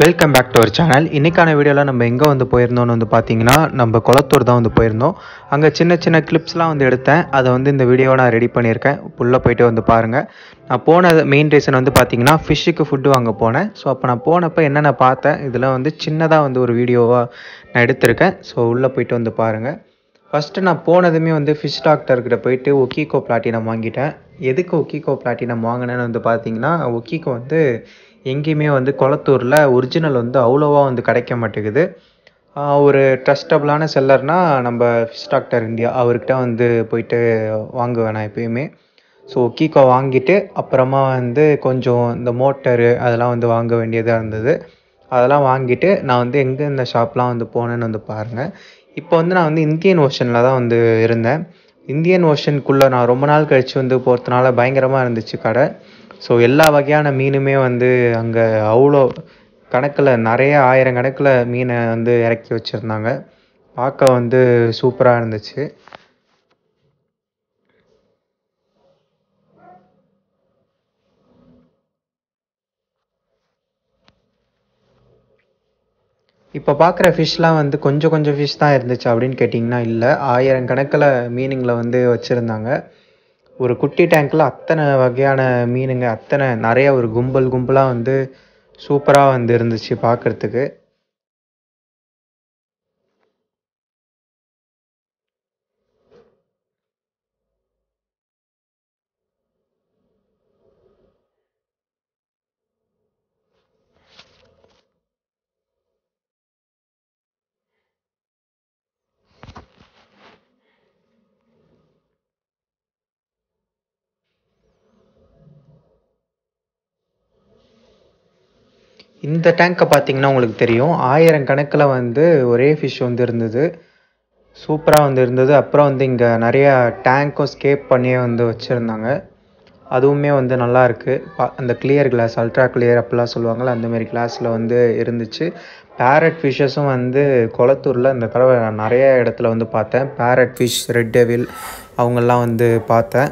welcome back to our channel இன்றைக்கான வீடியோவில் நம்ம எங்கே வந்து போயிருந்தோம்னு வந்து பார்த்தீங்கன்னா நம்ம குளத்தூர் தான் வந்து போயிருந்தோம் அங்கே சின்ன சின்ன கிளிப்ஸ்லாம் வந்து எடுத்தேன் அதை வந்து இந்த வீடியோவை நான் ரெடி பண்ணியிருக்கேன் உள்ளே போயிட்டு வந்து பாருங்கள் நான் போன மெயின் ரீசன் வந்து பார்த்திங்கன்னா ஃபிஷ்ஷுக்கு ஃபுட்டு வாங்க போனேன் ஸோ அப்போ நான் போனப்போ என்னென்ன பார்த்தேன் இதெல்லாம் வந்து சின்னதாக வந்து ஒரு வீடியோவாக நான் எடுத்திருக்கேன் ஸோ உள்ளே போயிட்டு வந்து பாருங்கள் ஃபஸ்ட்டு நான் போனதுமே வந்து ஃபிஷ் டாக்டர்கிட்ட போயிட்டு ஒக்கீகோ பிளாட்டினம் வாங்கிட்டேன் எதுக்கு ஒக்கீகோ பிளாட்டினம் வாங்கினேன்னு வந்து பார்த்தீங்கன்னா ஒக்கீகோ வந்து எங்கேயுமே வந்து கொளத்தூரில் ஒரிஜினல் வந்து அவ்வளோவா வந்து கிடைக்க மாட்டேங்குது ஒரு ட்ரஸ்டபுளான செல்லர்னால் நம்ம ஃபிஷ் டாக்டர் இந்தியா அவர்கிட்ட வந்து போயிட்டு வாங்குவேன் நான் எப்பயுமே ஸோ கீக்கோ வாங்கிட்டு அப்புறமா வந்து கொஞ்சம் இந்த மோட்டரு அதெல்லாம் வந்து வாங்க வேண்டியதாக இருந்தது அதெல்லாம் வாங்கிட்டு நான் வந்து எங்கே இந்த ஷாப்லாம் வந்து போனேன்னு வந்து பாருங்கள் இப்போ வந்து நான் வந்து இந்தியன் ஓஷனில் தான் வந்து இருந்தேன் இந்தியன் ஓஷனுக்குள்ளே நான் ரொம்ப நாள் கழித்து வந்து போகிறதுனால பயங்கரமாக இருந்துச்சு கடை ஸோ எல்லா வகையான மீனுமே வந்து அங்கே அவ்வளோ கணக்கில் நிறைய கணக்கில் மீனை வந்து இறக்கி வச்சுருந்தாங்க பார்க்க வந்து சூப்பராக இருந்துச்சு இப்போ பார்க்குற ஃபிஷ்லாம் வந்து கொஞ்சம் கொஞ்சம் ஃபிஷ் தான் இருந்துச்சு அப்படின்னு கேட்டிங்கன்னா இல்லை ஆயிரம் கணக்கில் மீனுங்களை வந்து வச்சுருந்தாங்க ஒரு குட்டி டேங்க்கில் அத்தனை வகையான மீனுங்க அத்தனை நிறையா ஒரு கும்பல் கும்பலாக வந்து சூப்பராக வந்து இருந்துச்சு பார்க்குறதுக்கு இந்த டேங்க்கை பார்த்தீங்கன்னா உங்களுக்கு தெரியும் ஆயிரம் கணக்கில் வந்து ஒரே ஃபிஷ் வந்து இருந்தது சூப்பராக வந்து இருந்தது அப்புறம் வந்து இங்கே நிறையா டேங்க்கும் ஸ்கேப் பண்ணியே வந்து வச்சுருந்தாங்க அதுவுமே வந்து நல்லாயிருக்கு பா அந்த கிளியர் கிளாஸ் அல்ட்ரா கிளியர் அப்படிலாம் சொல்லுவாங்கள்ல அந்தமாரி கிளாஸில் வந்து இருந்துச்சு பேரட் ஃபிஷ்ஷஸும் வந்து கொளத்தூரில் இந்த தடவை நிறைய இடத்துல வந்து பார்த்தேன் பேரட் ஃபிஷ் ரெட் டெவில் அவங்கெல்லாம் வந்து பார்த்தேன்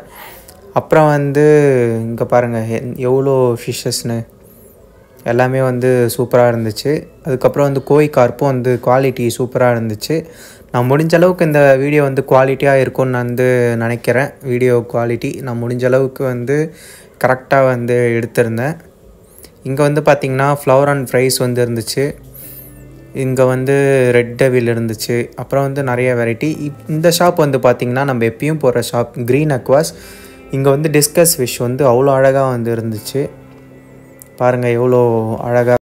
அப்புறம் வந்து இங்கே பாருங்கள் எவ்வளோ ஃபிஷ்ஷஸ்னு எல்லாமே வந்து சூப்பராக இருந்துச்சு அதுக்கப்புறம் வந்து கோய் கார்ப்பும் வந்து குவாலிட்டி சூப்பராக இருந்துச்சு நான் முடிஞ்ச அளவுக்கு இந்த வீடியோ வந்து குவாலிட்டியாக இருக்கும்னு நான் வந்து நினைக்கிறேன் வீடியோ குவாலிட்டி நான் முடிஞ்ச அளவுக்கு வந்து கரெக்டாக வந்து எடுத்திருந்தேன் இங்கே வந்து பார்த்திங்கன்னா ஃப்ளவர் அண்ட் ஃப்ரைஸ் வந்து இருந்துச்சு இங்கே வந்து ரெட் டெவில் இருந்துச்சு அப்புறம் வந்து நிறைய வெரைட்டி இந்த ஷாப் வந்து பார்த்திங்கன்னா நம்ம எப்பயும் போகிற ஷாப் க்ரீன் அக்வாஸ் இங்கே வந்து டிஸ்கஸ் விஷ் வந்து அவ்வளோ அழகாக வந்து இருந்துச்சு பாருங்கள் எவ்வளோ அழகாக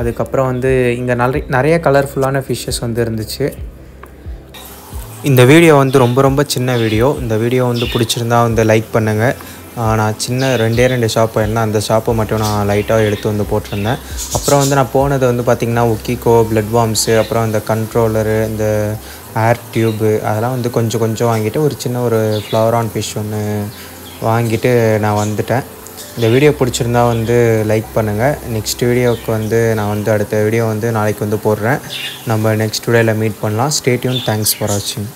அதுக்கப்புறம் வந்து இங்கே நிறைய நிறைய கலர்ஃபுல்லான ஃபிஷ்ஷஸ் வந்து இருந்துச்சு இந்த வீடியோ வந்து ரொம்ப ரொம்ப சின்ன வீடியோ இந்த வீடியோ வந்து பிடிச்சிருந்தா வந்து லைக் பண்ணுங்கள் நான் சின்ன ரெண்டே ரெண்டு ஷாப்பு போயிருந்தேன் அந்த ஷாப்பை மட்டும் நான் லைட்டாக எடுத்து வந்து போட்டிருந்தேன் அப்புறம் வந்து நான் போனது வந்து பார்த்திங்கன்னா ஒக்கிகோ பிளட் பாம்ஸு அப்புறம் இந்த கண்ட்ரோலரு இந்த ஏர் டியூப்பு அதெல்லாம் வந்து கொஞ்சம் கொஞ்சம் வாங்கிட்டு ஒரு சின்ன ஒரு ஃப்ளவர் ஆன் ஃபிஷ் ஒன்று வாங்கிட்டு நான் வந்துட்டேன் இந்த வீடியோ பிடிச்சிருந்தா வந்து லைக் பண்ணுங்கள் நெக்ஸ்ட் வீடியோவுக்கு வந்து நான் வந்து அடுத்த வீடியோ வந்து நாளைக்கு வந்து போடுறேன் நம்ம நெக்ஸ்ட் வீடியோவில் மீட் பண்ணலாம் ஸ்டேட்யூன் தேங்க்ஸ் ஃபார் வாட்சிங்